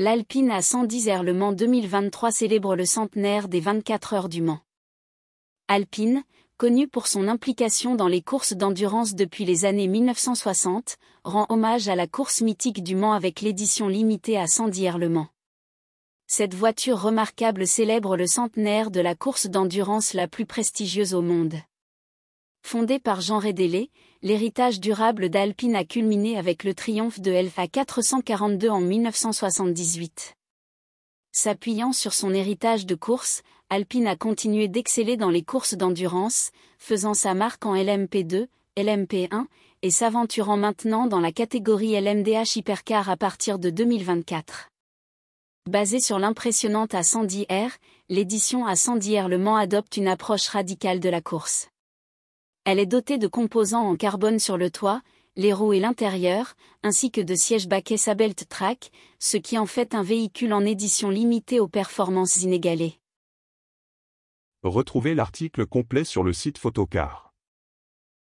l'Alpine à 110 Air Le Mans 2023 célèbre le centenaire des 24 heures du Mans. Alpine, connue pour son implication dans les courses d'endurance depuis les années 1960, rend hommage à la course mythique du Mans avec l'édition limitée à 110 Air Le Mans. Cette voiture remarquable célèbre le centenaire de la course d'endurance la plus prestigieuse au monde. Fondé par Jean Rédélé, l'héritage durable d'Alpine a culminé avec le triomphe de Elf 442 en 1978. S'appuyant sur son héritage de course, Alpine a continué d'exceller dans les courses d'endurance, faisant sa marque en LMP2, LMP1 et s'aventurant maintenant dans la catégorie LMDH Hypercar à partir de 2024. Basée sur l'impressionnante a 110 R, l'édition a 110 R Le Mans adopte une approche radicale de la course. Elle est dotée de composants en carbone sur le toit, les roues et l'intérieur, ainsi que de sièges baquets Sabelt Track, ce qui en fait un véhicule en édition limitée aux performances inégalées. Retrouvez l'article complet sur le site Photocar.